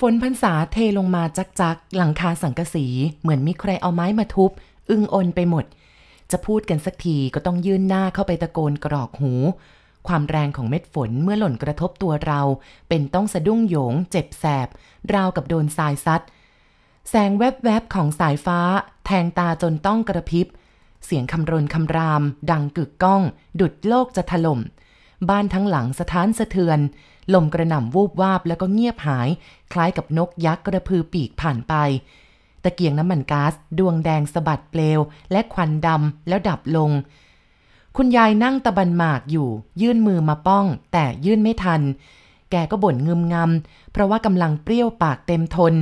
ฝนพันษาเทลงมาจักๆ หลังคาสังกสีเหมือนมีใครเอาไม้มาทุบ อึ้งอนไปหมด จะพูดกันสักทีก็ต้องยื่นหน้าเข้าไปตะโกนกรอกหู ความแรงของเม็ดฝนเมื่อหล่นกระทบตัวเรา เป็นต้องสะดุ้งโยงเจ็บแสบ ราวกับโดนทรายซัดแสงแวบๆ ของสายฟ้า แทงตาจนต้องกระพริบ เสียงคำรนคำราม ดังกึกก้อง ดุดโลกจะถล่มบ้านทั้งหลังสะท้านสะเทือนลมกระหน่ำวูบวาบแล้วก็เงียบหาย คล้ายกับนกยักษ์กระพือปีกผ่านไป ตะเกียงน้ำมันกา๊าซดวงแดงสะบัดเปลว และควันดำแล้วดับลง คุณยายนั่งตะบันหมากอยู่ ยื่นมือมาป้อง แต่ยื่นไม่ทัน แกก็บ่นงึมงำ เพราะว่ากำลังเปรี้ยวปากเต็มทน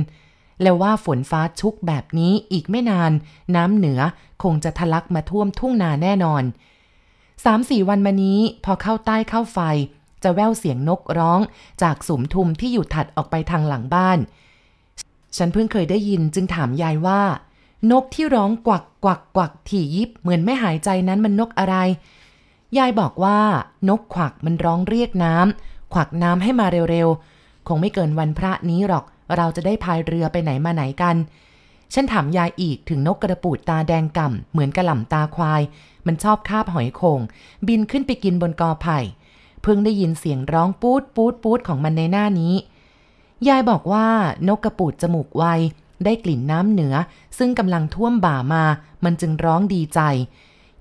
แล้วว่าฝนฟ้าชุกแบบนี้อีกไม่นาน น้ำเหนือคงจะทะลักมาท่วมทุ่งนาแน่นอนสามสี่วันมานี้พอเข้าใต้เข้าไฟ จะแววเสียงนกร้องจากสุมทุมที่อยู่ถัดออกไปทางหลังบ้าน ฉันเพิ่งเคยได้ยินจึงถามยายว่า นกที่ร้องกวักกวักกวักถี่ยิบ เหมือนไม่หายใจนั้นมันนกอะไรยายบอกว่านกขวักมันร้องเรียกน้ำขวักน้ำให้มาเร็วๆคงไม่เกินวันพระนี้หรอก เราจะได้พายเรือไปไหนมาไหนกัน ฉันถามยายอีกถึงนกกระปูดตาแดงก่ำเหมือนกระหล่ำตาควายมันชอบคาบหอยโขงบินขึ้นไปกินบนกอไผ่ เพิ่งได้ยินเสียงร้องปูดปูดปูดของมันในหน้านี้ ยายบอกว่านกกระปูดจมูกไวได้กลิ่นน้ำเหนือ ซึ่งกำลังท่วมบ่ามา มันจึงร้องดีใจ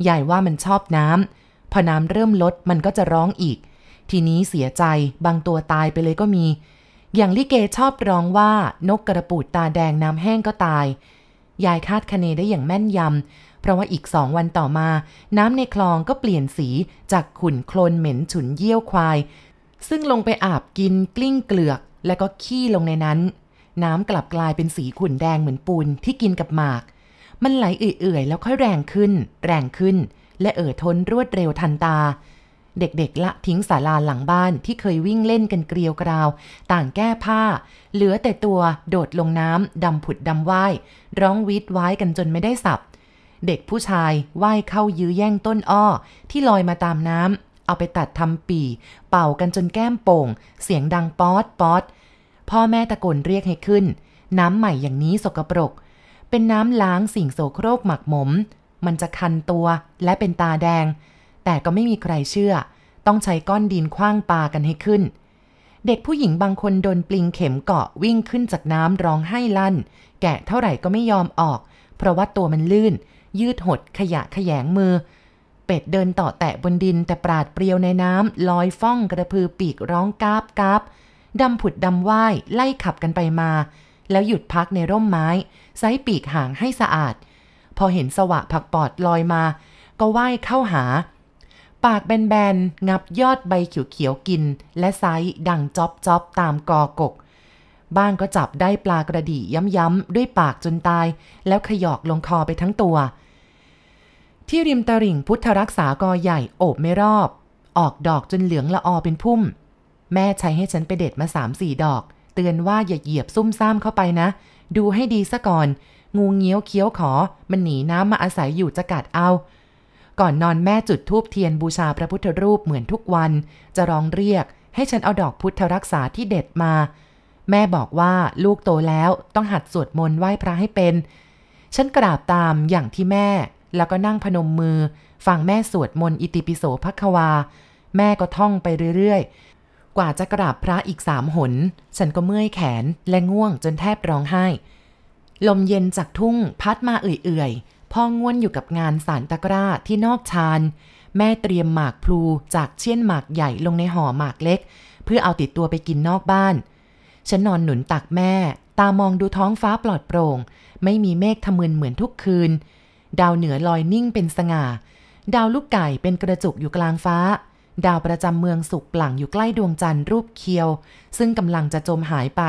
ยายว่ามันชอบน้ำพอน้ำเริ่มลดมันก็จะร้องอีก ทีนี้เสียใจบางตัวตายไปเลยก็มี อย่างลิเกชอบร้องว่านกกระปูดตาแดงน้ำแห้งก็ตาย ยายคาดคะเนได้อย่างแม่นยำเพราะว่าอีกสองวันต่อมา น้ำในคลองก็เปลี่ยนสีจากขุ่นโคลนเหม็นฉุนเยี่ยวควาย ซึ่งลงไปอาบกินกลิ้งเกลือก และก็ขี้ลงในนั้น น้ำกลับกลายเป็นสีขุ่นแดงเหมือนปูนที่กินกับหมาก มันไหลเอื่อยๆ แล้วค่อยแรงขึ้น แรงขึ้น และเอ่อทนรวดเร็วทันตา เด็กๆละทิ้งศาลาหลังบ้านที่เคยวิ่งเล่นกันเกลียวกราว ต่างแก้ผ้า เหลือแต่ตัวโดดลงน้ำดำผุดดำว่ายร้องวิดว้ายกันจนไม่ได้สับเด็กผู้ชายว่ายเข้ายื้อแย่งต้นอ้อ ที่ลอยมาตามน้ำเอาไปตัดทำปีเป่ากันจนแก้มโป่งเสียงดังป๊อดป๊อดพ่อแม่ตะโกนเรียกให้ขึ้น น้ำใหม่อย่างนี้สกปรก เป็นน้ำล้างสิ่งโสโครกหมักหมม มันจะคันตัวและเป็นตาแดง แต่ก็ไม่มีใครเชื่อ ต้องใช้ก้อนดินคว้างปากันให้ขึ้น เด็กผู้หญิงบางคนโดนปลิงเข็มเกาะวิ่งขึ้นจากน้ำร้องไห้ลั่น แกะเท่าไหร่ก็ไม่ยอมออก เพราะว่าตัวมันลื่นยืดหดขยะขยงมือ เป็ดเดินต่อแตะบนดินแต่ปราดเปรียวในน้ำลอยฟ้องกระพือปีกร้องกาบกาบดำผุดดำว่าย ไล่ขับกันไปมา แล้วหยุดพักในร่มไม้ ไซปีกหางให้สะอาด พอเห็นสวะผักปอดลอยมา ก็ว่ายเข้าหา ปากแบนๆงับยอดใบเขียวๆกิน และไซดังจ๊อบๆตามกอกกบ้างก็จับได้ปลากระดี่ย้ำๆด้วยปากจนตาย แล้วขยอกลงคอไปทั้งตัว ที่ริมตลิ่งพุทธรักษากอใหญ่โอบไม่รอบ ออกดอกจนเหลืองละออเป็นพุ่ม แม่ใช้ให้ฉันไปเด็ดมาสามสี่ดอก เตือนว่าอย่าเหยียบซุ่มซ่ามเข้าไปนะ ดูให้ดีซะก่อน งูเงี้ยวเคี้ยวขอ มันหนีน้ำมาอาศัยอยู่จะกัดเอา ก่อนนอนแม่จุดธูปเทียนบูชาพระพุทธรูปเหมือนทุกวัน จะร้องเรียก ให้ฉันเอาดอกพุทธรักษาที่เด็ดมาแม่บอกว่าลูกโตแล้วต้องหัดสวดมนต์ไหว้พระให้เป็น ฉันกราบตามอย่างที่แม่ แล้วก็นั่งพนมมือ ฟังแม่สวดมนต์อิติปิโสภควา แม่ก็ท่องไปเรื่อย ๆ กว่าจะกราบพระอีกสามหน ฉันก็เมื่อยแขน และง่วงจนแทบร้องไห้ ลมเย็นจากทุ่งพัดมาเอื่อย ๆ พ่อง่วนอยู่กับงานสารตะกร้าที่นอกชาน แม่เตรียมหมากพลูจากเชี่ยนหมากใหญ่ลงในห่อหมากเล็ก เพื่อเอาติดตัวไปกินนอกบ้านฉันนอนหนุนตักแม่ ตามองดูท้องฟ้าปลอดโปร่ง ไม่มีเมฆทะมึนเหมือนทุกคืน ดาวเหนือลอยนิ่งเป็นสง่า ดาวลูกไก่เป็นกระจุกอยู่กลางฟ้า ดาวประจำเมืองสุกปลั่งอยู่ใกล้ดวงจันทร์รูปเคียว ซึ่งกำลังจะจมหายไป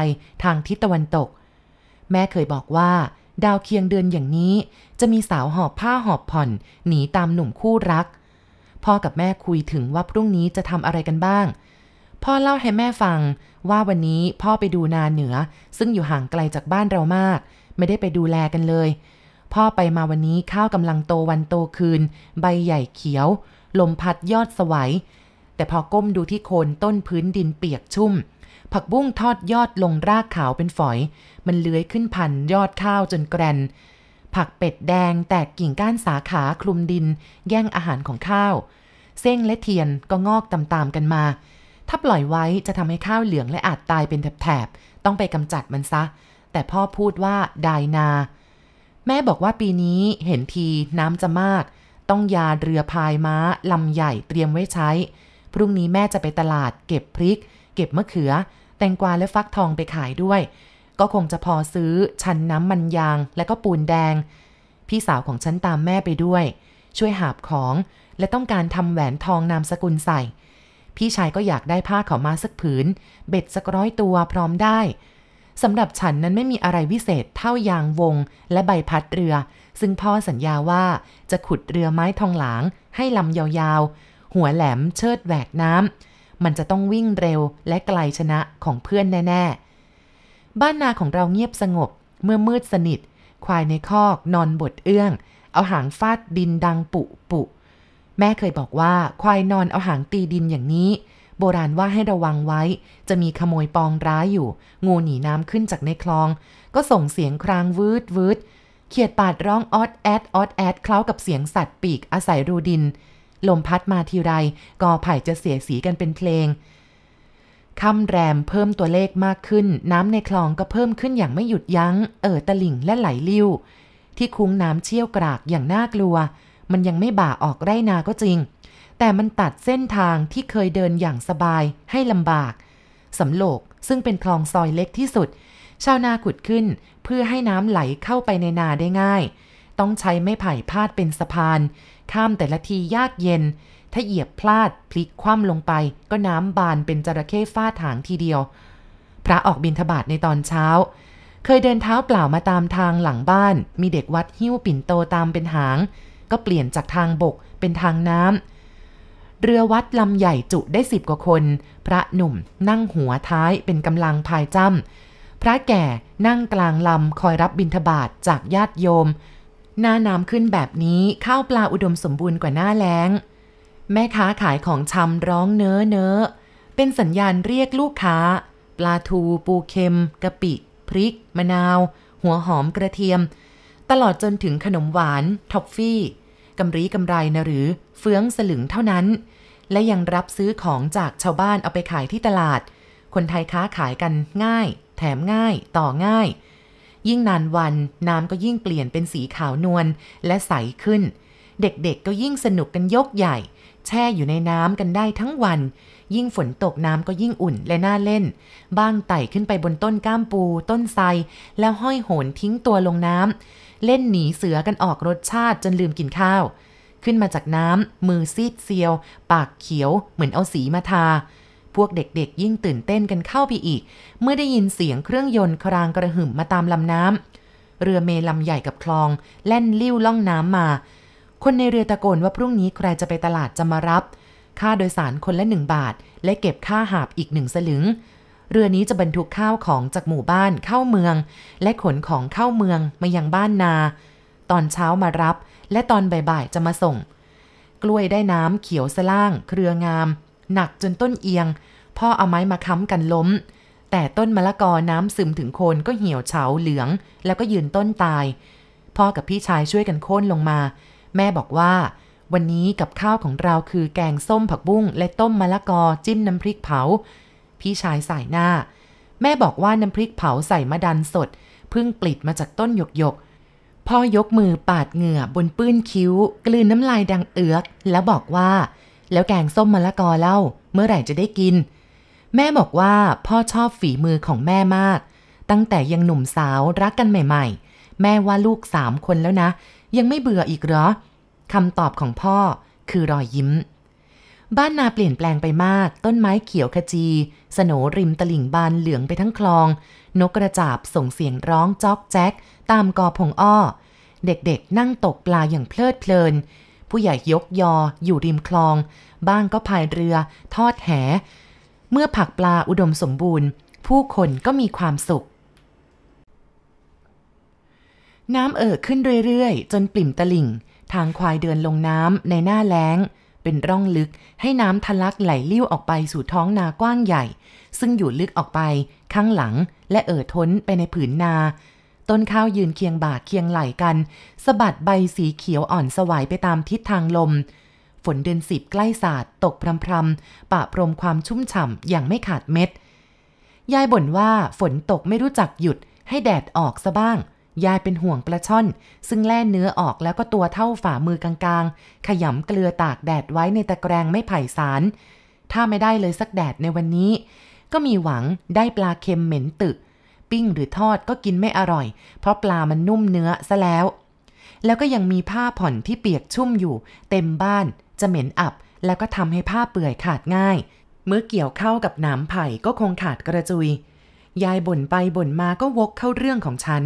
ทางทิศตะวันตก แม่เคยบอกว่า ดาวเคียงเดือนอย่างนี้ จะมีสาวหอบผ้าหอบผ่อนหนีตามหนุ่มคู่รัก พ่อกับแม่คุยถึงว่าพรุ่งนี้จะทำอะไรกันบ้างพ่อเล่าให้แม่ฟัง ว่าวันนี้พ่อไปดูนาเหนือ ซึ่งอยู่ห่างไกลจากบ้านเรามาก ไม่ได้ไปดูแลกันเลย พ่อไปมาวันนี้ข้าวกำลังโตวันโตคืนใบใหญ่เขียว ลมพัดยอดสวยแต่พอก้มดูที่โคนต้นพื้นดินเปียกชุ่มผักบุ้งทอดยอดลงรากขาวเป็นฝอย มันเลื้อยขึ้นพันยอดข้าวจนแกรนผักเป็ดแดงแตกกิ่งก้านสาขาคลุมดิน แย่งอาหารของข้าวเส้งและเทียนก็งอกตามๆกันมาถ้าปล่อยไว้จะทำให้ข้าวเหลืองและอาจตายเป็นแถบๆ ต้องไปกำจัดมันซะ แต่พ่อพูดว่าดายนา แม่บอกว่าปีนี้เห็นทีน้ำจะมาก ต้องยาเรือพายม้าลำใหญ่เตรียมไว้ใช้ พรุ่งนี้แม่จะไปตลาดเก็บพริก เก็บมะเขือ แตงกวาและฟักทองไปขายด้วย ก็คงจะพอซื้อชันน้ำมันยางและก็ปูนแดง พี่สาวของฉันตามแม่ไปด้วย ช่วยหาบของ และต้องการทำแหวนทองนามสกุลใส่พี่ชายก็อยากได้ผ้าขาวม้าสักผืน เบ็ดสักร้อยตัวพร้อมได้ สำหรับฉันนั้นไม่มีอะไรวิเศษเท่ายางวงและใบพัดเรือ ซึ่งพ่อสัญญาว่าจะขุดเรือไม้ทองหลางให้ลำยาวๆ หัวแหลมเชิดแหวกน้ำ มันจะต้องวิ่งเร็วและไกลชนะของเพื่อนแน่ๆ บ้านนาของเราเงียบสงบ เมื่อมืดสนิท ควายในคอกนอนบดเอื้อง เอาหางฟาดดินดังปุปุแม่เคยบอกว่าควายนอนเอาหางตีดินอย่างนี้ โบราณว่าให้ระวังไว้ จะมีขโมยปองร้ายอยู่ งูหนีน้ำขึ้นจากในคลอง ก็ส่งเสียงครางวืดวืดเขียดปาดร้องออดแอดออดแอดเคล้ากับเสียงสัตว์ปีกอาศัยรูดิน ลมพัดมาทีไรกอไผ่จะเสียสีกันเป็นเพลงค่ำแรมเพิ่มตัวเลขมากขึ้น น้ำในคลองก็เพิ่มขึ้นอย่างไม่หยุดยัง้ง เอ่อตะลิ่งและไหลลิ่วที่คุ้งน้ำเชี่ยวกรากอย่างน่ากลัวมันยังไม่บ่าออกไรนาก็จริง แต่มันตัดเส้นทางที่เคยเดินอย่างสบายให้ลำบาก สำโลก ซึ่งเป็นคลองซอยเล็กที่สุด ชาวนาขุดขึ้น เพื่อให้น้ำไหลเข้าไปในนาได้ง่าย ต้องใช้ไม้ไผ่พาดเป็นสะพาน ข้ามแต่ละทียากเย็น ถ้าเหยียบพลาดพลิกคว่ำลงไป ก็น้ำบานเป็นจระเข้ฟาดถางทีเดียว พระออกบินทบาทในตอนเช้า เคยเดินเท้าเปล่ามาตามทางหลังบ้าน มีเด็กวัดหิ้วปิ่นโตตามเป็นหางก็เปลี่ยนจากทางบกเป็นทางน้ำ เรือวัดลำใหญ่จุได้สิบกว่าคน พระหนุ่มนั่งหัวท้ายเป็นกำลังพายจ้าพระแก่นั่งกลางลำคอยรับบิณฑบาตจากญาติโยม หน้าน้ำขึ้นแบบนี้ข้าวปลาอุดมสมบูรณ์กว่าหน้าแล้งแม่ค้าขายของชำร้องเนื้อเนื้อ เป็นสัญญาณเรียกลูกค้า ปลาทู ปูเค็ม กะปิ พริก มะนาว หัวหอม กระเทียม ตลอดจนถึงขนมหวานท็อฟฟี่กำรีกำไรนะหรือ เฟื้องสลึงเท่านั้น และยังรับซื้อของจากชาวบ้านเอาไปขายที่ตลาด คนไทยค้าขายกันง่าย แถมง่ายต่อง่าย ยิ่งนานวันน้ำก็ยิ่งเปลี่ยนเป็นสีขาวนวลและใสขึ้น เด็กๆก็ยิ่งสนุกกันยกใหญ่แช่อยู่ในน้ำกันได้ทั้งวัน ยิ่งฝนตกน้ำก็ยิ่งอุ่นและน่าเล่น บ้างไต่ขึ้นไปบนต้นก้ามปู ต้นไทรแล้วห้อยโหนทิ้งตัวลงน้ำเล่นหนีเสือกันออกรสชาติ จนลืมกินข้าว ขึ้นมาจากน้ำมือซีดเซียว ปากเขียว เหมือนเอาสีมาทา พวกเด็กๆยิ่งตื่นเต้นกันเข้าไปอีก เมื่อได้ยินเสียงเครื่องยนต์ครางกระหึ่มมาตามลำน้ำเรือเมลำใหญ่กับคลอง แล่นลิ้วล่องน้ำมา คนในเรือตะโกนว่าพรุ่งนี้ใครจะไปตลาดจะมารับ ค่าโดยสารคนละหนึ่งบาท และเก็บค่าหาบอีกหนึ่งสลึงเรือนี้จะบรรทุกข้าวของจากหมู่บ้านเข้าเมือง และขนของเข้าเมืองมายังบ้านนา ตอนเช้ามารับ และตอนบ่ายๆจะมาส่ง กล้วยได้น้ำเขียวสล่าง เครืองาม หนักจนต้นเอียง พ่อเอาไม้มาค้ำกันล้ม แต่ต้นมะละกอน้ำซึมถึงโคนก็เหี่ยวเฉาเหลือง แล้วก็ยืนต้นตาย พ่อกับพี่ชายช่วยกันโค่นลงมา แม่บอกว่า วันนี้กับข้าวของเราคือแกงส้มผักบุ้งและต้มมะละกอจิ้มน้ำพริกเผาพี่ชายสายหน้า แม่บอกว่าน้ำพริกเผาใส่มะดันสดเพิ่งปลิดมาจากต้นหยกหยกพ่อยกมือปาดเหงื่อบนปื้นคิ้ว กลืนน้ำลายดังเอือก แล้วบอกว่า แล้วแกงส้มมะละกอเล่า เมื่อไหร่จะได้กิน แม่บอกว่าพ่อชอบฝีมือของแม่มากตั้งแต่ยังหนุ่มสาวรักกันใหม่ ๆ แม่ว่าลูกสามคนแล้วนะ ยังไม่เบื่ออีกเหรอคำตอบของพ่อคือรอยยิ้มบ้านนาเปลี่ยนแปลงไปมากต้นไม้เขียวขจีสนริมตลิ่งบานเหลืองไปทั้งคลอง นกกระจาบส่งเสียงร้องจอกแจ๊กตามกอพงอ้อ เด็กๆ นั่งตกปลาอย่างเพลิดเพลิน ผู้ใหญ่ยกยออยู่ริมคลอง บ้างก็พายเรือทอดแห เมื่อผักปลาอุดมสมบูรณ์ ผู้คนก็มีความสุข น้ำเอ่อขึ้นเรื่อยๆ จนปลิ่มตลิ่ง ทางควายเดินลงน้ำในหน้าแล้งเป็นร่องลึกให้น้ำทะลักไหลเลี้ยวออกไปสู่ท้องนากว้างใหญ่ ซึ่งอยู่ลึกออกไป ข้างหลังและเอ่อท้นไปในผืนนา ต้นข้าวยืนเคียงบ่าเคียงไหลกันสะบัดใบสีเขียวอ่อนสวายไปตามทิศทางลม ฝนเดือนสิบใกล้ศาสตร์ ตกพรำๆปะพรมความชุ่มฉ่ำอย่างไม่ขาดเม็ด ยายบ่นว่าฝนตกไม่รู้จักหยุดให้แดดออกซะบ้างยายเป็นห่วงปลาช่อน ซึ่งแล่เนื้อออกแล้วก็ตัวเท่าฝ่ามือกลางๆ ขยำเกลือตากแดดไว้ในตะแกรงไม่ไผ่สาร ถ้าไม่ได้เลยสักแดดในวันนี้ ก็มีหวังได้ปลาเค็มเหม็นตึก ปิ้งหรือทอดก็กินไม่อร่อย เพราะปลามันนุ่มเนื้อซะแล้ว แล้วก็ยังมีผ้าผ่อนที่เปียกชุ่มอยู่ เต็มบ้าน จะเหม็นอับ แล้วก็ทำให้ผ้าเปื่อยขาดง่าย เมื่อเกี่ยวเข้ากับหนามไผ่ก็คงขาดกระจุย ยายบ่นไปบ่นมาก็วกเข้าเรื่องของฉัน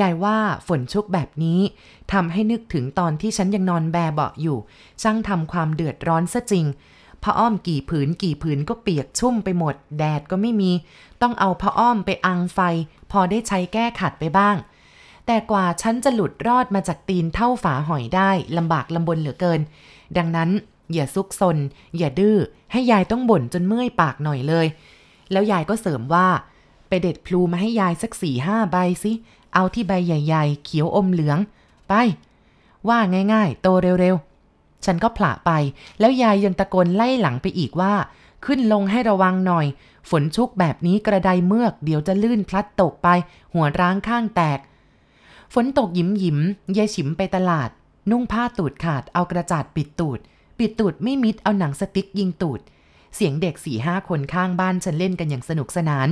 ยายว่าฝนชุกแบบนี้ทำให้นึกถึงตอนที่ฉันยังนอนแบเบาะอยู่ช่างทำความเดือดร้อนซะจริงผ้าอ้อมกี่ผืนกี่ผืนก็เปียกชุ่มไปหมด แดดก็ไม่มี ต้องเอาผ้าอ้อมไปอังไฟ พอได้ใช้แก้ขัดไปบ้าง แต่กว่าฉันจะหลุดรอดมาจากตีนเท่าฝาหอยได้ลำบากลำบนเหลือเกิน ดังนั้น อย่าซุกซนอย่าดื้อให้ยายต้องบ่นจนเมื่อยปากหน่อยเลย แล้วยายก็เสริมว่าไปเด็ดพลูมาให้ยายสักสี่ห้าใบสิ เอาที่ใบใหญ่ๆ เขียวอมเหลือง ไป ว่าง่าย ๆ โตเร็วๆ ฉันก็ผละไป แล้วยายยังตะโกนไล่หลังไปอีกว่า ขึ้นลงให้ระวังหน่อย ฝนชุกแบบนี้กระไดเมือกเดี๋ยวจะลื่นพลัดตกไป หัวร้างข้างแตก ฝนตกหยิมหยิมยายฉิมไปตลาด นุ่งผ้าตูดขาดเอากระจาดปิดตูด ปิดตูดไม่มิดเอาหนังสติ๊กยิงตูด เสียงเด็กสี่ห้าคนข้างบ้านฉันเล่นกันอย่างสนุกสนาน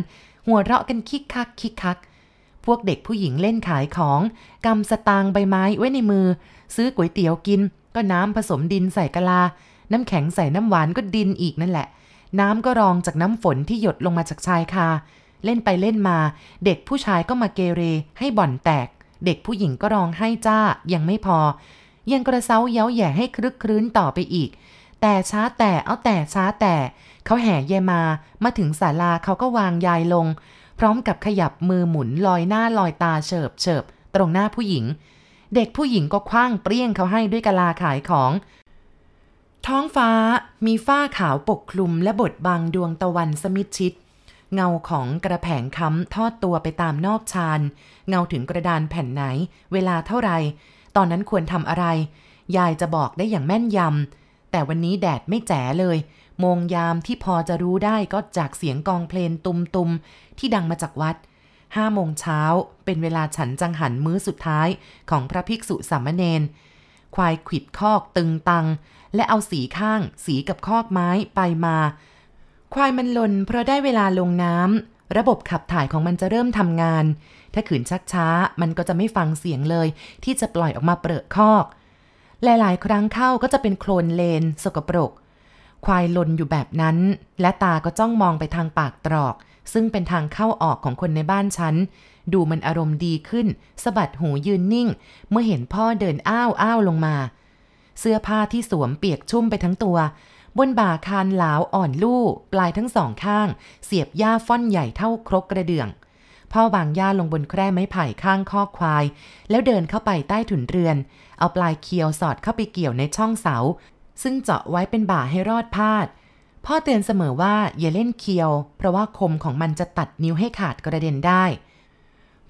หัวเราะกันคิกคักคิกคัก พวกเด็กผู้หญิงเล่นขายของ กำสตางใบไม้ไว้ในมือ ซื้อก๋วยเตี๋ยวกิน ก็น้ำผสมดินใส่กะลา น้ำแข็งใส่น้ำหวานก็ดินอีกนั่นแหละ น้ำก็รองจากน้ำฝนที่หยดลงมาจากชายคา เล่นไปเล่นมา เด็กผู้ชายก็มาเกเรให้บ่อนแตก เด็กผู้หญิงก็ร้องให้จ้า ยังไม่พอ ยังกระเซ้าเย้าแย่ให้ครึกครื้นต่อไปอีก แต่ช้าแต่เอาแต่ช้าแต่เขาแห่เยมา มาถึงศาลาเขาก็วางยายลง พร้อมกับขยับมือหมุนลอยหน้าลอยตาเฉิบเฉิบ ตรงหน้าผู้หญิง เด็กผู้หญิงก็คว้างเปรี้ยงเขาให้ด้วยกะลาขายของ ท้องฟ้ามีฝ้าขาวปกคลุมและบดบังดวงตะวันสมิดชิด เงาของกระแผงค้ำทอดตัวไปตามนอกชานเงาถึงกระดานแผ่นไหน เวลาเท่าไร ตอนนั้นควรทำอะไร ยายจะบอกได้อย่างแม่นยำแต่วันนี้แดดไม่แจ๋เลยโมงยามที่พอจะรู้ได้ก็จากเสียงกองเพลงตุมตุมที่ดังมาจากวัด ห้าโมงเช้าเป็นเวลาฉันจังหันมื้อสุดท้ายของพระภิกษุสามเณร ควายขิดคอกตึงตัง และเอาสีข้าง สีกับคอกไม้ไปมา ควายมันลน เพราะได้เวลาลงน้ำระบบขับถ่ายของมันจะเริ่มทำงาน ถ้าขืนชักช้ามันก็จะไม่ฟังเสียงเลย ที่จะปล่อยออกมาเปรอะคอก หลายๆ ครั้งเข้าก็จะเป็นโคลนเลนสกปรกควายลนอยู่แบบนั้น และตาก็จ้องมองไปทางปากตรอก ซึ่งเป็นทางเข้าออกของคนในบ้านฉันดูมันอารมณ์ดีขึ้นสะบัดหูยืนนิ่ง เมื่อเห็นพ่อเดินอ้าวอ้าวลงมา เสื้อผ้าที่สวมเปียกชุ่มไปทั้งตัว บนบ่าคานหลาวอ่อนลู่ ปลายทั้งสองข้าง เสียบหญ้าฟ่อนใหญ่เท่าครกกระเดื่อง พ่อวางหญ้าลงบนแคร่ไม้ไผ่ข้างข้อควาย แล้วเดินเข้าไปใต้ถุนเรือน เอาปลายเคียวสอดเข้าไปเกี่ยวในช่องเสาซึ่งเจาะไว้เป็นบ่าให้รอดพาด พ่อเตือนเสมอว่าอย่าเล่นเคียว เพราะว่าคมของมันจะตัดนิ้วให้ขาดกระเด็นได้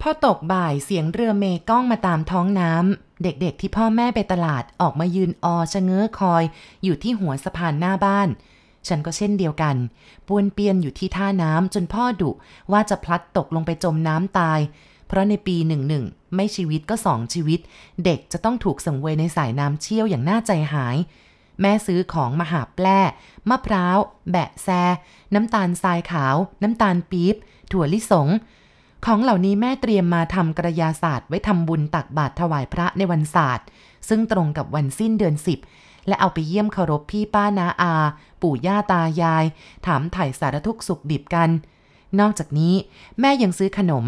พอตกบ่ายเสียงเรือเมก้องมาตามท้องน้ำ เด็กๆ ที่พ่อแม่ไปตลาดออกมายืนออชะเง้อคอยอยู่ที่หัวสะพานหน้าบ้าน ฉันก็เช่นเดียวกันป้วนเปียนอยู่ที่ท่าน้ำจนพ่อดุว่าจะพลัดตกลงไปจมน้ำตาย เพราะในปีหนึ่งหนึ่งไม่ชีวิตก็สองชีวิต เด็กจะต้องถูกสังเวยในสายน้ำเชี่ยวอย่างน่าใจหายแม่ซื้อของมาหาแปล่มะพร้าว แบะแซ น้ำตาลทรายขาว น้ำตาลปี๊บ ถั่วลิสง ของเหล่านี้แม่เตรียมมาทำกระยาศาสตร์ ไว้ทำบุญตักบาตรถวายพระในวันศาสตร์ ซึ่งตรงกับวันสิ้นเดือนสิบ และเอาไปเยี่ยมเคารพพี่ป้านาอา ปู่ย่าตายาย ถามถ่ายสารทุกสุขดิบกัน นอกจากนี้ แม่ยังซื้อขนม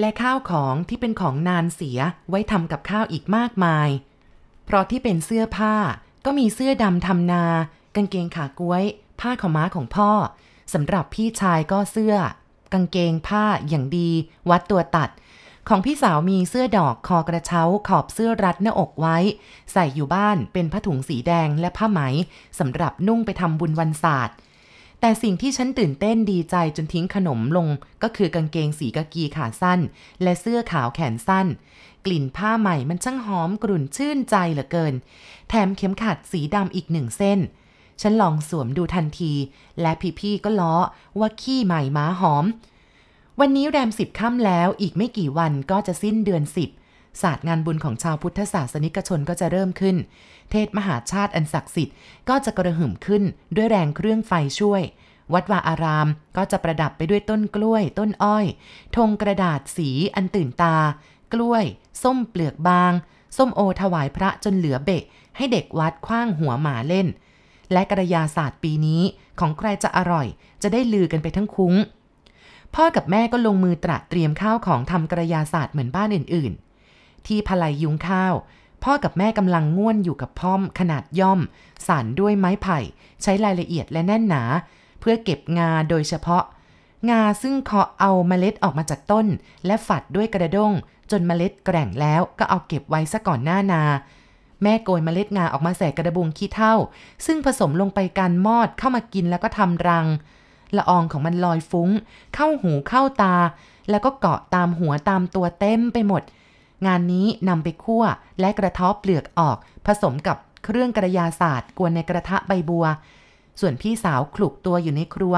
และข้าวของที่เป็นของนานเสีย ไว้ทำกับข้าวอีกมากมาย เพราะที่เป็นเสื้อผ้าก็มีเสื้อดำทำนากางเกงขากล้วย ผ้าขม้าของพ่อสำหรับพี่ชายก็เสื้อ กางเกงผ้าอย่างดี วัดตัวตัด ของพี่สาวมีเสื้อดอกคอกระเช้าขอบเสื้อรัดหน้าอกไว้ ใส่อยู่บ้านเป็นผ้าถุงสีแดงและผ้าไหมสำหรับนุ่งไปทำบุญวันศาสตร์แต่สิ่งที่ฉันตื่นเต้นดีใจจนทิ้งขนมลง ก็คือกางเกงสีกะกีขาสั้น และเสื้อขาวแขนสั้นกลิ่นผ้าใหม่มันช่างหอมกลุ่นชื่นใจเหลือเกิน แถมเข็มขัดสีดำอีกหนึ่งเส้น ฉันลองสวมดูทันที และพี่ๆก็ล้อว่าขี้ใหม่ม้าหอม วันนี้แรมสิบค่ำแล้วอีกไม่กี่วันก็จะสิ้นเดือนสิบศาสตร์งานบุญของชาวพุทธศาสนิกชนก็จะเริ่มขึ้น เทศมหาชาติอันศักดิ์สิทธิ์ก็จะกระหึ่มขึ้น ด้วยแรงเครื่องไฟช่วย วัดวาอารามก็จะประดับไปด้วยต้นกล้วย ต้นอ้อย ธงกระดาษสีอันตื่นตากล้วยส้มเปลือกบาง ส้มโอถวายพระจนเหลือเบะให้เด็กวัดคว้างหัวหมาเล่น และกระยาศาสตร์ปีนี้ของใครจะอร่อย จะได้ลือกันไปทั้งคุ้ง พ่อกับแม่ก็ลงมือตระเตรียมข้าวของทำกระยาศาสตร์เหมือนบ้านอื่นๆ ที่พลายยุงข้าว พ่อกับแม่กำลังง่วนอยู่กับพ่อมขนาดย่อม สานด้วยไม้ไผ่ ใช้รายละเอียดและแน่นหนา เพื่อเก็บงาโดยเฉพาะ งาซึ่งเคาะเอาเมล็ดออกมาจากต้น และฝัดด้วยกระด้งจนเมล็ดแกร่งแล้วก็เอาเก็บไว้ซะก่อนหน้านา แม่โกยเมล็ดงาออกมาใส่กระบุงขี้เท่า ซึ่งผสมลงไปกันมอดเข้ามากินแล้วก็ทำรัง ละอองของมันลอยฟุ้ง เข้าหูเข้าตา แล้วก็เกาะตามหัวตามตัวเต็มไปหมด งานนี้นำไปคั่วและกระทบเปลือกออก ผสมกับเครื่องกระยาศาสตร์กวนในกระทะใบบัว ส่วนพี่สาวขลุกตัวอยู่ในครัว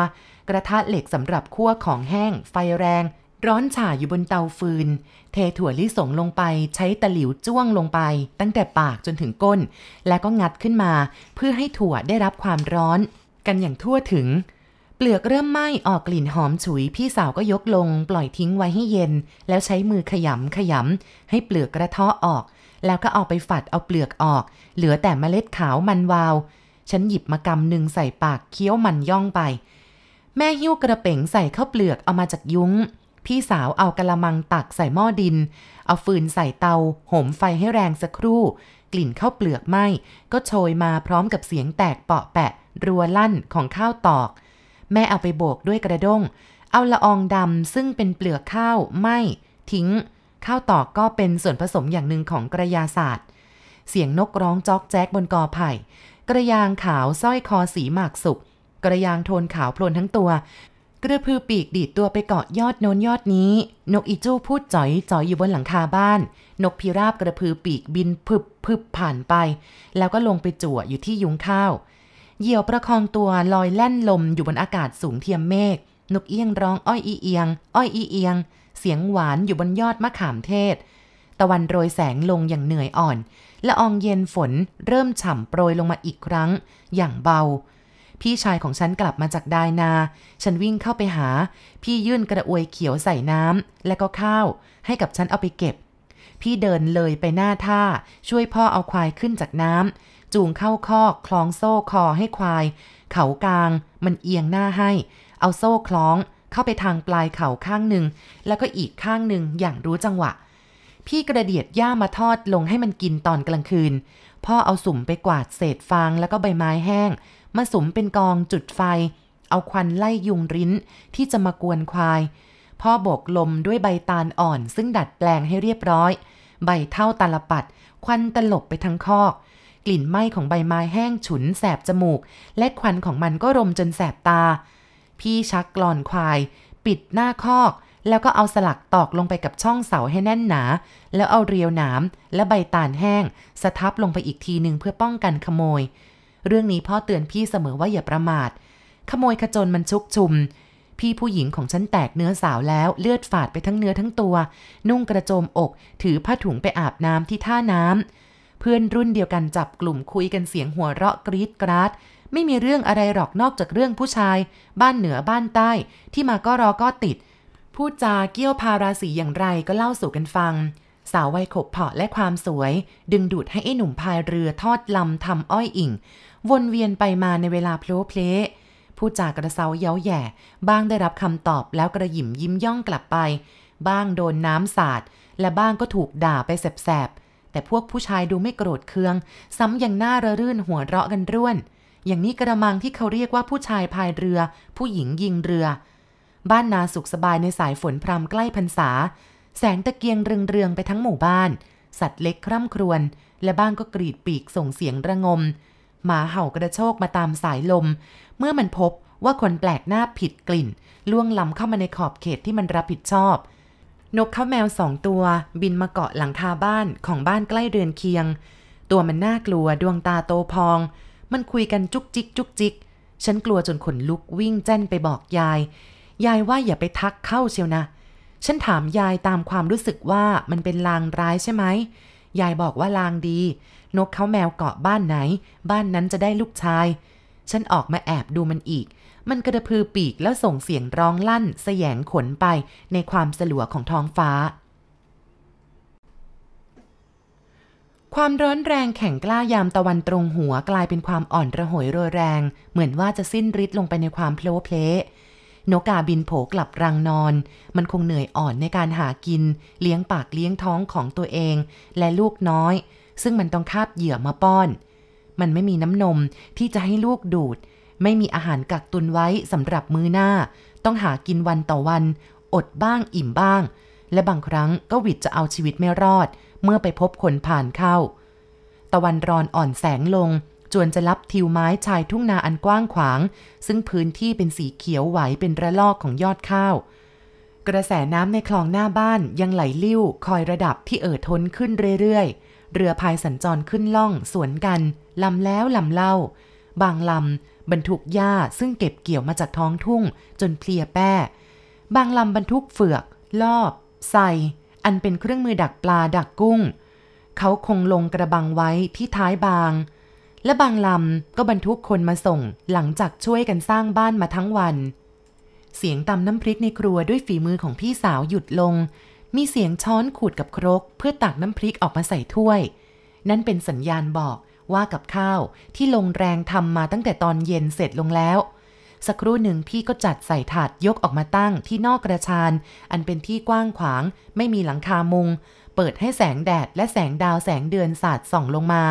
กระทะเหล็กสำหรับคั่วของแห้ง ไฟแรงร้อนฉ่าอยู่บนเตาฟืน เทถั่วลิสงลงไป ใช้ตะหลิวจ้วงลงไป ตั้งแต่ปากจนถึงก้น แล้วก็งัดขึ้นมา เพื่อให้ถั่วได้รับความร้อน กันอย่างทั่วถึง เปลือกเริ่มไหม้ออกกลิ่นหอมฉุย พี่สาวก็ยกลง ปล่อยทิ้งไว้ให้เย็น แล้วใช้มือขยำขยำให้เปลือกกระเทาะออก แล้วก็เอาไปฝัดเอาเปลือกออก เหลือแต่เมล็ดขาวมันวาว ฉันหยิบมากำหนึ่งใส่ปากเคี้ยวมันย่องไป แม่หิ้วกระเป๋งใส่ข้าวเปลือกเอามาจากยุง้งพี่สาวเอากะละมังตักใส่หม้อดิน เอาฟืนใส่เตาหหมไฟให้แรงสักครู่ กลิ่นข้าวเปลือกไหม ก็โชยมาพร้อมกับเสียงแตกเปาะแปะ รัวลั่นของข้าวตอก แม่เอาไปโบกด้วยกระด้งเอาละอองดำซึ่งเป็นเปลือกข้าวไหมทิ้ง ข้าวตอกก็เป็นส่วนผสมอย่างหนึ่งของกระยาศาสตร์ เสียงนกร้องจอกแจ๊กบนกอไผ่ กระยางขาวสร้อยคอสีหมากสุก กระยางโทนขาวโพลนทั้งตัวกระพือปีกดีดตัวไปเกาะยอดโน้นยอดนี้ นกอีจู้พูดจ่อยจ่อยอยู่บนหลังคาบ้าน นกพิราบกระพือปีกบินพึบพึบผ่านไป แล้วก็ลงไปจั่วอยู่ที่ยุ้งข้าว เหยี่ยวประคองตัวลอยแล่นลมอยู่บนอากาศสูงเทียมเมฆ นกเอี้ยงร้องอ้อยอีเอียง อ้อยอีเอียง เสียงหวานอยู่บนยอดมะขามเทศ ตะวันโรยแสงลงอย่างเหนื่อยอ่อนละอองเย็นฝนเริ่มฉ่ำโปรยลงมาอีกครั้งอย่างเบาพี่ชายของฉันกลับมาจากดายนา ฉันวิ่งเข้าไปหา พี่ยื่นกระอวยเขียวใส่น้ำ และก็ข้าว ให้กับฉันเอาไปเก็บ พี่เดินเลยไปหน้าท่าช่วยพ่อเอาควายขึ้นจากน้ำจูงเข้าคอกคล้องโซ่คอให้ควาย เขากลาง มันเอียงหน้าให้ เอาโซ่คล้องเข้าไปทางปลายเข่าข้างหนึ่งแล้วก็อีกข้างหนึ่งอย่างรู้จังหวะ พี่กระเดียดหญ้ามาทอดลงให้มันกินตอนกลางคืน พ่อเอาสุ่มไปกวาดเศษฟางแล้วก็ใบไม้แห้งมาสมเป็นกองจุดไฟ เอาควันไล่ยุงริ้น ที่จะมากวนควาย พ่อโบกลมด้วยใบตาลอ่อน ซึ่งดัดแปลงให้เรียบร้อย ใบเท่าตาลปัด ควันตลบไปทั้งคอกกลิ่นไหม้ของใบไม้แห้งฉุนแสบจมูก และควันของมันก็รมจนแสบตา พี่ชักกลอนควาย ปิดหน้าคอก แล้วก็เอาสลักตอกลงไปกับช่องเสาให้แน่นหนา แล้วเอาเรียวหนามและใบตาลแห้งสะทับลงไปอีกทีหนึ่งเพื่อป้องกันขโมยเรื่องนี้พ่อเตือนพี่เสมอว่าอย่าประมาท ขโมยขจรมันชุกชุม พี่ผู้หญิงของฉันแตกเนื้อสาวแล้วเลือดฝาดไปทั้งเนื้อทั้งตัว นุ่งกระโจมอก ถือผ้าถุงไปอาบน้ำที่ท่าน้ำ เพื่อนรุ่นเดียวกันจับกลุ่มคุยกันเสียงหัวเราะกรีดกราด ไม่มีเรื่องอะไรหรอกนอกจากเรื่องผู้ชาย บ้านเหนือบ้านใต้ที่มาก็รอก็ติด พูดจาเกี้ยวพาราศีอย่างไรก็เล่าสู่กันฟัง สาววัยขบเพาะและความสวย ดึงดูดให้ไอ้หนุ่มพายเรือทอดลำทำอ้อยอิ่งวนเวียนไปมาในเวลาโพลเพลผู้จากระเซาเย้าแย่ บ้างได้รับคำตอบแล้วกระหยิมยิ้มย่องกลับไป บ้างโดนน้ำสาด และบ้างก็ถูกด่าไปแสบๆแต่พวกผู้ชายดูไม่โกรธเคือง ซ้ำยังหน้าระรื่นหัวเราะกันร่วน อย่างนี้กระมังที่เขาเรียกว่าผู้ชายพายเรือ ผู้หญิงยิงเรือ บ้านนาสุขสบายในสายฝนพรำใกล้พรรษา แสงตะเกียงเรืองงไปทั้งหมู่บ้าน สัตว์เล็กคร่ำครวญและบ้างก็กรีดปีกส่งเสียงระงมหมาเห่ากระโชกมาตามสายลม เมื่อมันพบว่าคนแปลกหน้าผิดกลิ่น ล่วงล้ำเข้ามาในขอบเขตที่มันรับผิดชอบ นกข้าแมวสองตัวบินมาเกาะหลังคาบ้านของบ้านใกล้เรือนเคียง ตัวมันน่ากลัวดวงตาโตพอง มันคุยกันจุกจิกจุกจิกฉันกลัวจนขนลุกวิ่งแจ้นไปบอกยาย ยายว่าอย่าไปทักเข้าเชียวนะฉันถามยายตามความรู้สึกว่ามันเป็นลางร้ายใช่ไหมยายบอกว่าลางดีนกเขาแมวเกาะบ้านไหน บ้านนั้นจะได้ลูกชายฉันออกมาแอบดูมันอีก มันกระพือปีกแล้วส่งเสียงร้องลั่น แสยงขนไปในความสลัวของท้องฟ้า ความร้อนแรงแข็งกล้ายามตะวันตรงหัวกลายเป็นความอ่อนระหยโรยแรง เหมือนว่าจะสิ้นฤทธิ์ลงไปในความเพลวเพลนกกาบินโผกลับรังนอน มันคงเหนื่อยอ่อนในการหากิน เลี้ยงปากเลี้ยงท้องของตัวเอง และลูกน้อยซึ่งมันต้องคาบเหยื่อมาป้อน มันไม่มีน้ำนมที่จะให้ลูกดูด ไม่มีอาหารกักตุนไว้สำหรับมื้อหน้า ต้องหากินวันต่อวัน อดบ้างอิ่มบ้าง และบางครั้งก็วิดจะเอาชีวิตไม่รอด เมื่อไปพบคนผ่านเข้า ตะวันรอนอ่อนแสงลง จวนจะรับทิวไม้ชายทุ่งนาอันกว้างขวาง ซึ่งพื้นที่เป็นสีเขียวไหวเป็นระลอกของยอดข้าว กระแสน้ำในคลองหน้าบ้านยังไหลลิ่วคอยระดับที่เอ่อท้นขึ้นเรื่อยๆเรือพายสัญจรขึ้นล่องสวนกันลำแล้วลำเล่า บางลำบรรทุกหญ้าซึ่งเก็บเกี่ยวมาจากท้องทุ่งจนเพลียแป้ บางลำบรรทุกเฟือกลอบ ใส่ อันเป็นเครื่องมือดักปลาดักกุ้ง เขาคงลงกระบังไว้ ที่ท้ายบาง และบางลำก็บรรทุกคนมาส่งหลังจากช่วยกันสร้างบ้านมาทั้งวัน เสียงตำน้ำพริกในครัวด้วยฝีมือของพี่สาวหยุดลงมีเสียงช้อนขูดกับครก เพื่อตักน้ำพริกออกมาใส่ถ้วย นั่นเป็นสัญญาณบอกว่ากับข้าวที่ลงแรงทำมาตั้งแต่ตอนเย็นเสร็จลงแล้ว สักครู่หนึ่งพี่ก็จัดใส่ถาดยกออกมาตั้งที่นอกกระชาน อันเป็นที่กว้างขวาง ไม่มีหลังคามุง เปิดให้แสงแดด และแสงดาวแสงเดือนสาดส่องลงมา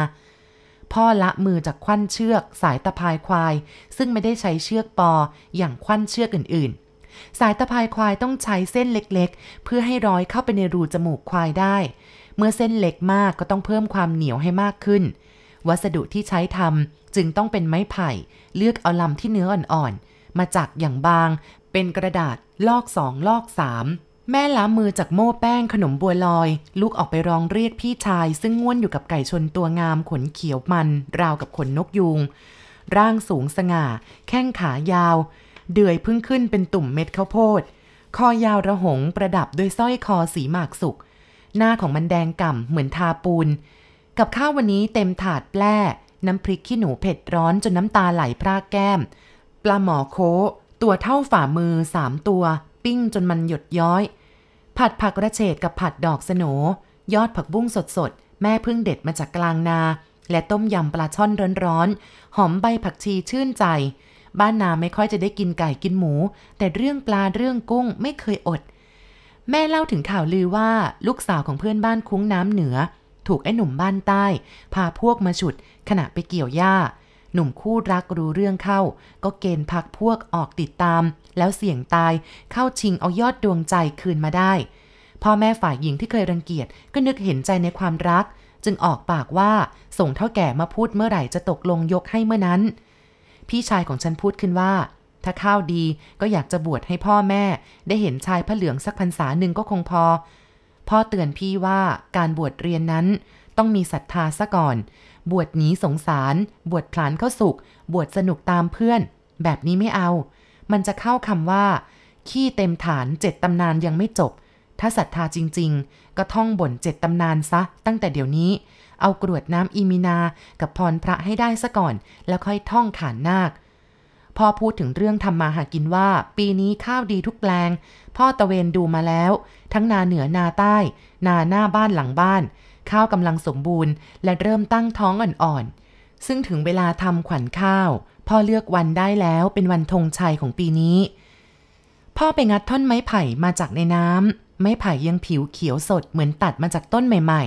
พ่อละมือจากควันเชือก สายตะพายควาย ซึ่งไม่ได้ใช้เชือกปอ อย่างควันเชือกอื่นๆสายตะพายควายต้องใช้เส้นเล็กๆ เพื่อให้ร้อยเข้าไปในรูจมูกควายได้ เมื่อเส้นเล็กมากก็ต้องเพิ่มความเหนียวให้มากขึ้น วัสดุที่ใช้ทำจึงต้องเป็นไม้ไผ่ เลือกเอาลำที่เนื้ออ่อนๆ มาจากอย่างบางเป็นกระดาษลอกสองลอกสามแม่ล้ามือจากโม่แป้งขนมบัวลอย ลูกออกไปร้องเรียกพี่ชายซึ่งง่วนอยู่กับไก่ชนตัวงามขนเขียวมันราวกับขนนกยูงร่างสูงสง่าแข้งขายาวเดือยพึ่งขึ้นเป็นตุ่มเม็ดข้าวโพด คอยาวระหงประดับด้วยสร้อยคอสีหมากสุก หน้าของมันแดงก่ำเหมือนทาปูน กับข้าววันนี้เต็มถาดแปร่น้ำพริกขี้หนูเผ็ดร้อนจนน้ำตาไหลพรากแก้ม ปลาหมอโคตัวเท่าฝ่ามือสามตัว ปิ้งจนมันหยดย้อย ผัดผักกระเฉดกับผัดดอกสโนยอดผักบุ้งสดสดแม่พึ่งเด็ดมาจากกลางนา และต้มยำปลาช่อนร้อนๆหอมใบผักชีชื่นใจบ้านนาไม่ค่อยจะได้กินไก่กินหมู แต่เรื่องปลาเรื่องกุ้งไม่เคยอด แม่เล่าถึงข่าวลือว่าลูกสาวของเพื่อนบ้านคุ้งน้ำเหนือ ถูกไอ้หนุ่มบ้านใต้พาพวกมาฉุดขณะไปเกี่ยวหญ้า หนุ่มคู่รักรู้เรื่องเข้า ก็เกณฑ์พักพวกออกติดตามแล้วเสี่ยงตายเข้าชิงเอายอดดวงใจคืนมาได้พ่อแม่ฝ่ายหญิงที่เคยรังเกียจก็นึกเห็นใจในความรัก จึงออกปากว่าส่งเท่าแก่มาพูดเมื่อไหร่จะตกลงยกให้เมื่อนั้นพี่ชายของฉันพูดขึ้นว่า ถ้าข้าวดีก็อยากจะบวชให้พ่อแม่ ได้เห็นชายพระเหลืองสักพรรษาหนึ่งก็คงพอ พ่อเตือนพี่ว่าการบวชเรียนนั้น ต้องมีศรัทธาซะก่อน บวชหนีสงสาร บวชพลานเข้าสุข บวชสนุกตามเพื่อน แบบนี้ไม่เอา มันจะเข้าคำว่า ขี้เต็มฐานเจ็ดตำนานยังไม่จบ ถ้าศรัทธาจริงๆ ก็ท่องบ่นเจ็ดตำนานซะ ตั้งแต่เดี๋ยวนี้เอากรวดน้ำอีมินากับพรพระให้ได้ซะก่อน แล้วค่อยท่องขานนาคพ่อพูดถึงเรื่องทำมาหากินว่า ปีนี้ข้าวดีทุกแปลงพ่อตะเวนดูมาแล้ว ทั้งนาเหนือนาใต้ นาหน้าบ้านหลังบ้าน ข้าวกำลังสมบูรณ์และเริ่มตั้งท้องอ่อนๆ ซึ่งถึงเวลาทำขวัญข้าว พ่อเลือกวันได้แล้วเป็นวันธงชัยของปีนี้ พ่อไปงัดท่อนไม้ไผ่มาจากในน้ำไม้ไผ่ยังผิวเขียวสดเหมือนตัดมาจากต้นใหม่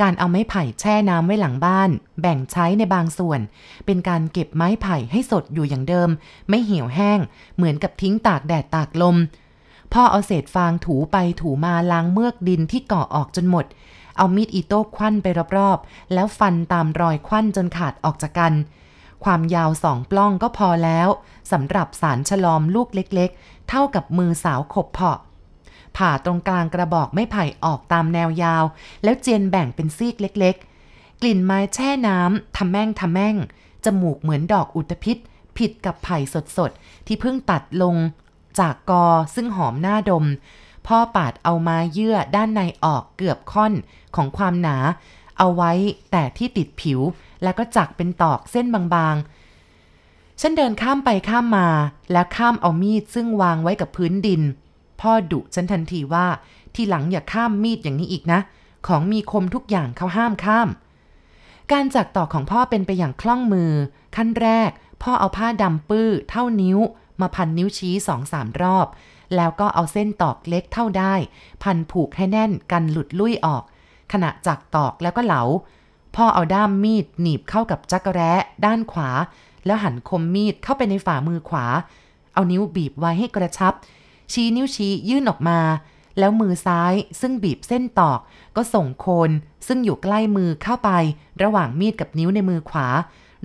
การเอาไม้ไผ่แช่น้ำไว้หลังบ้าน แบ่งใช้ในบางส่วน เป็นการเก็บไม้ไผ่ให้สดอยู่อย่างเดิม ไม่เหี่ยวแห้งเหมือนกับทิ้งตากแดดตากลม พ่อเอาเศษฟางถูไปถูมาล้างเมือกดินที่เกาะออกจนหมด เอามีดอีโต้ควันไปรอบๆแล้วฟันตามรอยควันจนขาดออกจากกัน ความยาวสองปล้องก็พอแล้วสำหรับสารฉลอมลูกเล็กๆ เท่ากับมือสาวขบเพาะผ่าตรงกลางกระบอกไม้ไผ่ออกตามแนวยาว แล้วเจียนแบ่งเป็นซีกเล็กๆ กลิ่นไม้แช่น้ำทำแม่งทำแม่ง จมูกเหมือนดอกอุตพิษผิดกับไผ่สดๆ ที่เพิ่งตัดลงจากกอซึ่งหอมหน้าดม พ่อปาดเอาไม้เยื่อด้านในออกเกือบค่อนของความหนา เอาไว้แต่ที่ติดผิว แล้วก็จักเป็นตอกเส้นบางๆ ฉันเดินข้ามไปข้ามมา แล้วข้ามเอามีดซึ่งวางไว้กับพื้นดินพ่อดุ ฉันทันทีว่า ทีหลังอย่าข้ามมีดอย่างนี้อีกนะ ของมีคมทุกอย่างเขาห้ามข้าม การจักต่อของพ่อเป็นไปอย่างคล่องมือ ขั้นแรก พ่อเอาผ้าดำปื้อเท่านิ้ว มาพันนิ้วชี้สองสามรอบ แล้วก็เอาเส้นตอกเล็กเท่าได้ พันผูกให้แน่นกันหลุดลุ่ยออก ขณะจักตอกแล้วก็เหลา พ่อเอาด้ามมีดหนีบเข้ากับจักรแร้ด้านขวา แล้วหันคมมีดเข้าไปในฝ่ามือขวา เอานิ้วบีบไว้ให้กระชับชี้นิ้วชี้ยื่นออกมา แล้วมือซ้ายซึ่งบีบเส้นตอกก็ส่งโคน ซึ่งอยู่ใกล้มือเข้าไป ระหว่างมีดกับนิ้วในมือขวา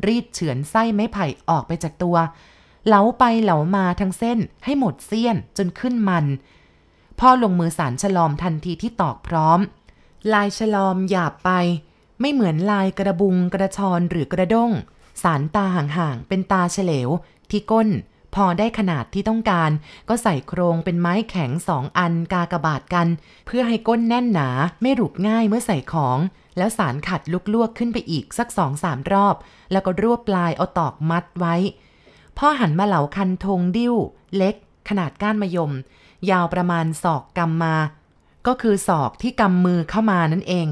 รีดเฉือนไส้ไม้ไผ่ออกไปจากตัวเหลาไปเหลามาทั้งเส้นให้หมดเสี้ยนจนขึ้นมันพ่อลงมือสารฉลอมทันทีที่ตอกพร้อม ลายฉลอมหยาบไป ไม่เหมือนลายกระบุงกระชอนหรือกระด้งสารตาห่างๆเป็นตาเฉลวที่ก้นพอได้ขนาดที่ต้องการ ก็ใส่โครงเป็นไม้แข็งสองอันกากระบาดกัน เพื่อให้ก้นแน่นหนาไม่หลุดง่ายเมื่อใส่ของ แล้วสารขัดลวกขึ้นไปอีกสักสองสามรอบ แล้วก็รวบปลายเอาตอกมัดไว้ พ่อหันมาเหลาคันธงดิ้ว เล็ก ขนาดก้านมะยม ยาวประมาณศอกกำมา ก็คือศอกที่กำมือเข้ามานั่นเอง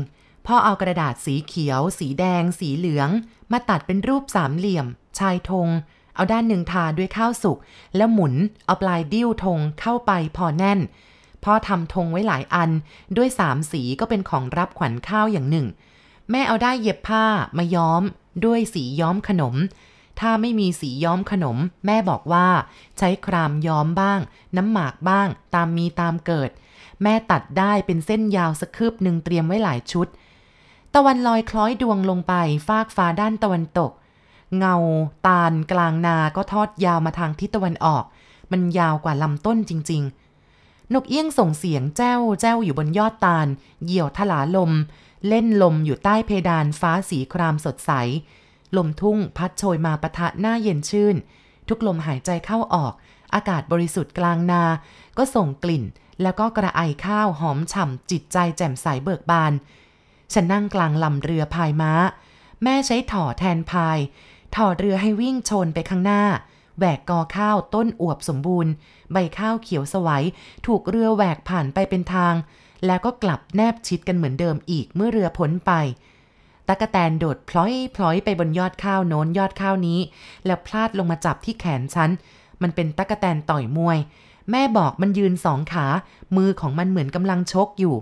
พ่อเอากระดาษสีเขียว สีแดง สีเหลือง มาตัดเป็นรูปสามเหลี่ยม ชายธงเอาด้านหนึ่งทาด้วยข้าวสุกแล้วหมุนเอาปลายดิ้วธงเข้าไปพอแน่นพ่อทำธงไว้หลายอันด้วยสามสีก็เป็นของรับขวัญข้าวอย่างหนึ่ง แม่เอาได้เย็บผ้ามาย้อมด้วยสีย้อมขนม ถ้าไม่มีสีย้อมขนมแม่บอกว่าใช้ครามย้อมบ้าง น้ำหมากบ้างตามมีตามเกิด แม่ตัดได้เป็นเส้นยาวสักคืบหนึ่งเตรียมไว้หลายชุด ตะวันลอยคล้อยดวงลงไปฟากฟ้าด้านตะวันตกเงาตาลกลางนาก็ทอดยาวมาทางทิศตะวันออก มันยาวกว่าลำต้นจริงๆ นกเอี้ยงส่งเสียงแจ้วแจ้วอยู่บนยอดตาล เหยี่ยวทลาลม เล่นลมอยู่ใต้เพดานฟ้าสีครามสดใส ลมทุ่งพัดโชยมาปะทะหน้าเย็นชื่น ทุกลมหายใจเข้าออก อากาศบริสุทธิ์กลางนา ก็ส่งกลิ่นแล้วก็กระไอข้าวหอมฉ่ำจิตใจแจ่มใสเบิกบานฉันนั่งกลางลำเรือพายม้า แม่ใช้ถ่อแทนพายถอดเรือให้วิ่งชนไปข้างหน้า แหวกกอข้าวต้นอวบสมบูรณ์ ใบข้าวเขียวสวยถูกเรือแหวกผ่านไปเป็นทาง แล้วก็กลับแนบชิดกันเหมือนเดิมอีกเมื่อเรือพ้นไป ตะกะแตนโดดพลอยพลอยไปบนยอดข้าวโน้นยอดข้าวนี้ แล้วพลาดลงมาจับที่แขนฉัน มันเป็นตะกะแตนต่อยมวย แม่บอกมันยืนสองขา มือของมันเหมือนกำลังชกอยู่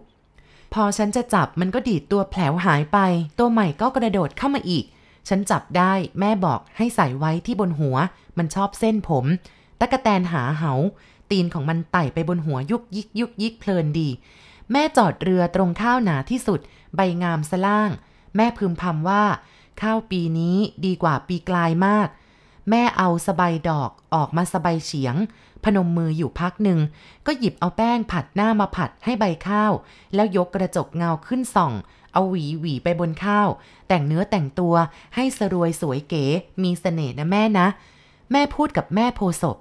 พอฉันจะจับมันก็ดีดตัวแผลวหายไป ตัวใหม่ก็กระโดดเข้ามาอีกฉันจับได้แม่บอกให้ใส่ไว้ที่บนหัวมันชอบเส้นผม ตะกะแตนหาเหา ตีนของมันไต่ไปบนหัวยุกยิกยุกยิกเพลินดี แม่จอดเรือตรงข้าวหนาที่สุด ใบงามสล่าง แม่พึมพำว่า ข้าวปีนี้ดีกว่าปีกลายมาก แม่เอาสบายดอกออกมาสบายเฉียงพนมมืออยู่พักหนึ่งก็หยิบเอาแป้งผัดหน้ามาผัดให้ใบข้าว แล้วยกกระจกเงาขึ้นส่องเอาหวีหวีไปบนข้าว แต่งเนื้อแต่งตัวให้สรวยสวยเก๋ มีเสน่ห์นะแม่นะ แม่พูดกับแม่โพศพ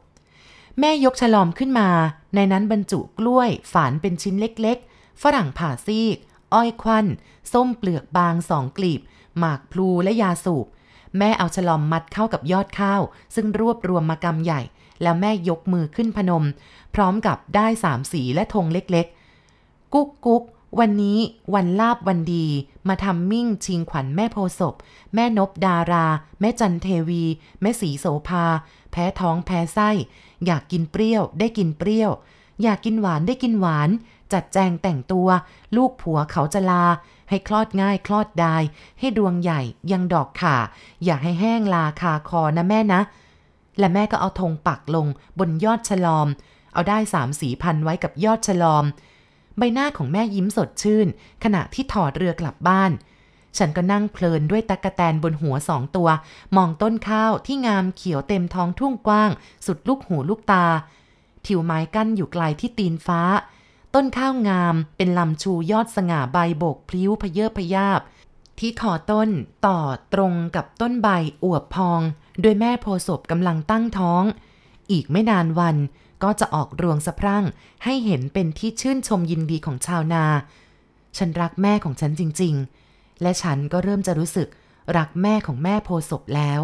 แม่ยกฉลอมขึ้นมา ในนั้นบรรจุกล้วยฝานเป็นชิ้นเล็กๆ ฝรั่งผ่าซีก อ้อยควันส้มเปลือกบางสองกลีบ หมากพลูและยาสูบ แม่เอาฉลอมมัดเข้ากับยอดข้าว ซึ่งรวบรวมมากำใหญ่ แล้วแม่ยกมือขึ้นพนม พร้อมกับได้สามสีและธงเล็กๆ กุ๊กกุ๊กวันนี้วันลาบวันดีมาทำมิ่งชิงขวัญแม่โพศพแม่นบดารา แม่จันเทวี แม่สีโสภา แพ้ท้องแพ้ไส้ อยากกินเปรี้ยวได้กินเปรี้ยว อยากกินหวานได้กินหวาน จัดแจงแต่งตัว ลูกผัวเขาจะลา ให้คลอดง่ายคลอดได้ให้ดวงใหญ่ยังดอกขาอย่าให้แห้งลาคาคอนะแม่นะ และแม่ก็เอาธงปักลง บนยอดฉลอม เอาได้สามสีพันไว้กับยอดฉลอมใบหน้าของแม่ยิ้มสดชื่นขณะที่ถอดเรือกลับบ้าน ฉันก็นั่งเพลินด้วยตะกะแตนบนหัวสองตัว มองต้นข้าวที่งามเขียวเต็มท้องทุ่งกว้าง สุดลูกหูลูกตาทิวไม้กั้นอยู่ไกลที่ตีนฟ้า ต้นข้าวงามเป็นลำชูยอดสง่าใบโบกพลิ้วพเยอะพยาบ ที่คอต้นต่อตรงกับต้นใบอวบพอง โดยแม่โพศพกำลังตั้งท้อง อีกไม่นานวันก็จะออกรวงสะพรั่งให้เห็นเป็นที่ชื่นชมยินดีของชาวนา ฉันรักแม่ของฉันจริงๆ และฉันก็เริ่มจะรู้สึกรักแม่ของแม่โพศพแล้ว